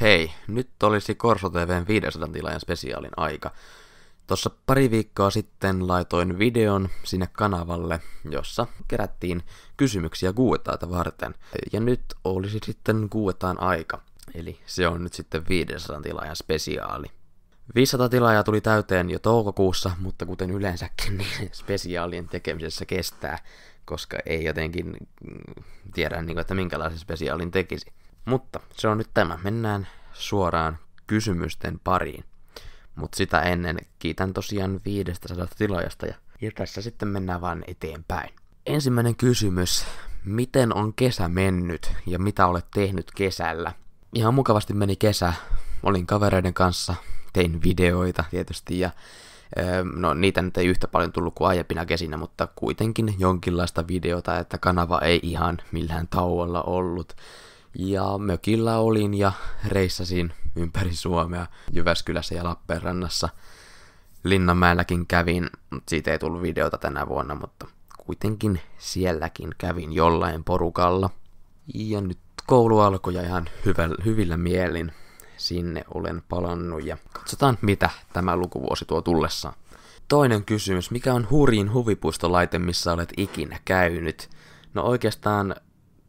Hei, nyt olisi Korso TVn 500 tilaajan spesiaalin aika. Tuossa pari viikkoa sitten laitoin videon sinne kanavalle, jossa kerättiin kysymyksiä Guetaata varten. Ja nyt olisi sitten Guetaan aika. Eli se on nyt sitten 500 tilaajan spesiaali. 500 tilaajaa tuli täyteen jo toukokuussa, mutta kuten yleensäkin, niin spesiaalien tekemisessä kestää, koska ei jotenkin mm, tiedä, niin että minkälaisen spesiaalin tekisi. Mutta se on nyt tämä. Mennään suoraan kysymysten pariin. Mutta sitä ennen kiitän tosiaan 500 tilaajasta ja, ja tässä sitten mennään vaan eteenpäin. Ensimmäinen kysymys. Miten on kesä mennyt ja mitä olet tehnyt kesällä? Ihan mukavasti meni kesä. Olin kavereiden kanssa, tein videoita tietysti ja ähm, No niitä nyt ei yhtä paljon tullut kuin aiempina kesinä, mutta kuitenkin jonkinlaista videota, että kanava ei ihan millään tauolla ollut. Ja mökillä olin ja reissasin ympäri Suomea Jyväskylässä ja Lappeenrannassa. Linnanmäelläkin kävin, mutta siitä ei tullut videota tänä vuonna, mutta kuitenkin sielläkin kävin jollain porukalla. Ja nyt koulu alkoi ja ihan hyvä, hyvillä mielin sinne olen palannut ja katsotaan mitä tämä lukuvuosi tuo tullessaan. Toinen kysymys, mikä on hurjin huvipuistolaite, missä olet ikinä käynyt? No oikeastaan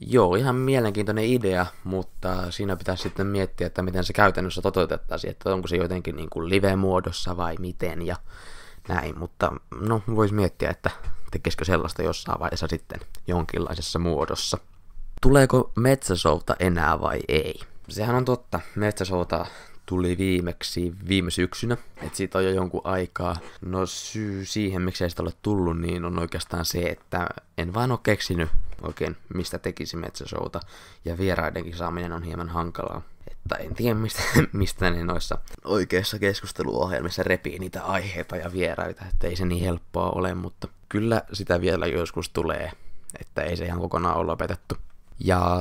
Joo, ihan mielenkiintoinen idea, mutta siinä pitäisi sitten miettiä, että miten se käytännössä toteutettaisiin, että onko se jotenkin niin kuin live-muodossa vai miten ja näin, mutta no voisi miettiä, että tekisikö sellaista jossain vaiheessa sitten jonkinlaisessa muodossa. Tuleeko metsäsouta enää vai ei? Sehän on totta, metsäsouta tuli viimeksi viime syksynä, että siitä on jo jonkun aikaa. No syy siihen, ei sitä ole tullut, niin on oikeastaan se, että en vaan ole keksinyt oikein mistä tekisi metsäshowta, ja vieraidenkin saaminen on hieman hankalaa. Että en tiedä mistä, mistä ne noissa oikeissa keskusteluohjelmissa repii niitä aiheita ja vieraita, että ei se niin helppoa ole, mutta kyllä sitä vielä joskus tulee, että ei se ihan kokonaan ole lopetettu. Ja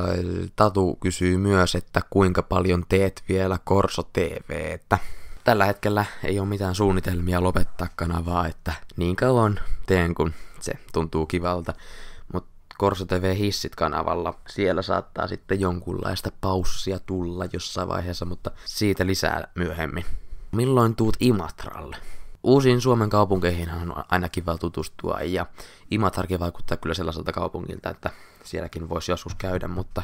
Tatu kysyy myös, että kuinka paljon teet vielä Korso TVtä. Tällä hetkellä ei ole mitään suunnitelmia lopettaa kanavaa, että niin kauan teen kun se tuntuu kivalta. Korso TV Hissit-kanavalla. Siellä saattaa sitten jonkunlaista paussia tulla jossain vaiheessa, mutta siitä lisää myöhemmin. Milloin tuut Imatralle? Uusiin Suomen kaupunkeihin on aina kiva tutustua ja Imatrakin vaikuttaa kyllä sellaiselta kaupungilta, että sielläkin voisi joskus käydä, mutta,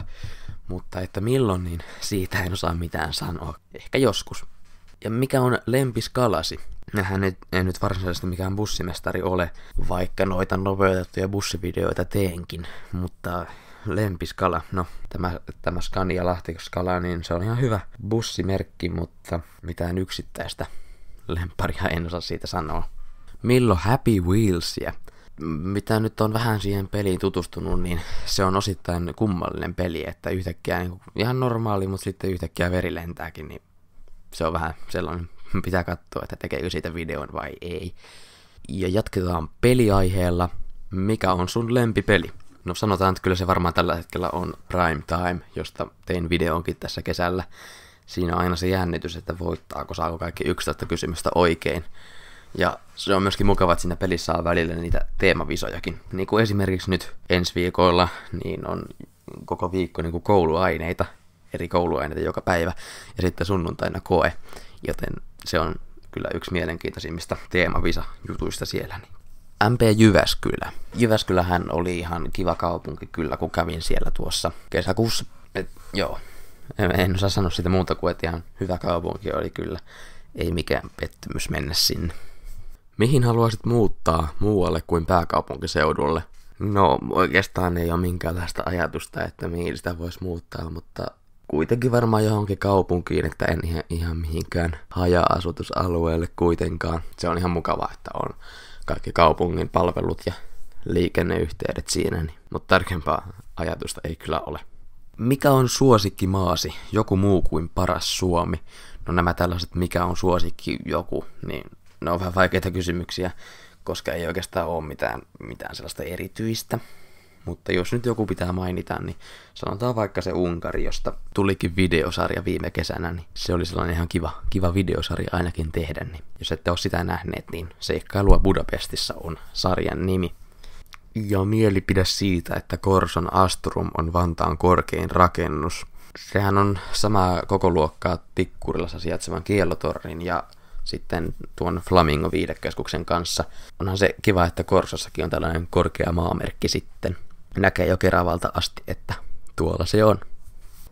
mutta että milloin, niin siitä en osaa mitään sanoa. Ehkä joskus. Ja mikä on lempiskalasi? hän ei, ei nyt varsinaisesti mikään bussimestari ole, vaikka noita nopeutettuja bussivideoita teenkin. Mutta lempiskala, no tämä, tämä Scania Lahti-skala, niin se on ihan hyvä bussimerkki, mutta mitään yksittäistä lemparia en osaa siitä sanoa. Millo Happy Wheelsia? Mitä nyt on vähän siihen peliin tutustunut, niin se on osittain kummallinen peli, että yhtäkkiä niin ihan normaali, mutta sitten yhtäkkiä veri lentääkin, niin se on vähän sellainen pitää katsoa, että tekeekö siitä videon vai ei. Ja jatketaan peliaiheella. Mikä on sun lempipeli? No sanotaan, että kyllä se varmaan tällä hetkellä on Prime Time, josta tein videonkin tässä kesällä. Siinä on aina se jännitys, että voittaako, saako kaikki 11 kysymystä oikein. Ja se on myöskin mukava, että siinä pelissä on välillä niitä teemavisojakin. Niin kuin esimerkiksi nyt ensi viikolla, niin on koko viikko niin kuin kouluaineita, eri kouluaineita joka päivä ja sitten sunnuntaina koe, joten se on kyllä yksi mielenkiintoisimmista teemavisa-jutuista siellä. MP Jyväskylä. Jyväskylähän oli ihan kiva kaupunki kyllä, kun kävin siellä tuossa kesäkuussa. Et, joo, en osaa sanoa sitä muuta kuin, että ihan hyvä kaupunki oli kyllä. Ei mikään pettymys mennä sinne. Mihin haluaisit muuttaa muualle kuin pääkaupunkiseudulle? No, oikeastaan ei ole minkäänlaista ajatusta, että mihin sitä voisi muuttaa, mutta kuitenkin varmaan johonkin kaupunkiin, että en ihan, ihan mihinkään haja-asutusalueelle kuitenkaan. Se on ihan mukavaa, että on kaikki kaupungin palvelut ja liikenneyhteydet siinä, niin. mutta tarkempaa ajatusta ei kyllä ole. Mikä on suosikki maasi? Joku muu kuin paras Suomi? No nämä tällaiset, mikä on suosikki joku, niin ne on vähän vaikeita kysymyksiä, koska ei oikeastaan ole mitään, mitään sellaista erityistä. Mutta jos nyt joku pitää mainita, niin sanotaan vaikka se Unkari, josta tulikin videosarja viime kesänä, niin se oli sellainen ihan kiva, kiva videosarja ainakin tehdä. Niin jos ette ole sitä nähneet, niin Seikkailua Budapestissa on sarjan nimi. Ja mielipide siitä, että Korson Astrum on Vantaan korkein rakennus. Sehän on sama koko luokkaa Tikkurilassa sijaitsevan kiellotornin ja sitten tuon Flamingo-viidekeskuksen kanssa. Onhan se kiva, että Korsossakin on tällainen korkea maamerkki sitten näkee jo Keravalta asti, että tuolla se on.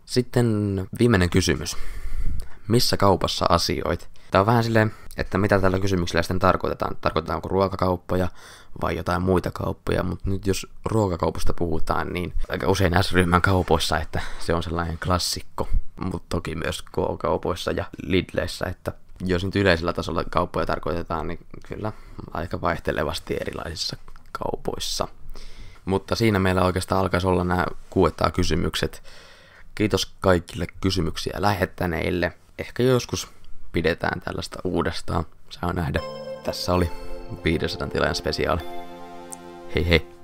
Sitten viimeinen kysymys. Missä kaupassa asioit? Tämä on vähän silleen, että mitä tällä kysymyksellä sitten tarkoitetaan. Tarkoitetaanko ruokakauppoja vai jotain muita kauppoja, mutta nyt jos ruokakaupasta puhutaan, niin aika usein S-ryhmän kaupoissa, että se on sellainen klassikko, mutta toki myös K-kaupoissa ja Lidleissä, että jos nyt yleisellä tasolla kauppoja tarkoitetaan, niin kyllä aika vaihtelevasti erilaisissa kaupoissa. Mutta siinä meillä oikeastaan alkaisi olla nämä kuettaa kysymykset. Kiitos kaikille kysymyksiä lähettäneille. Ehkä joskus pidetään tällaista uudestaan. Saa nähdä. Tässä oli 500 tilajan spesiaali. Hei hei!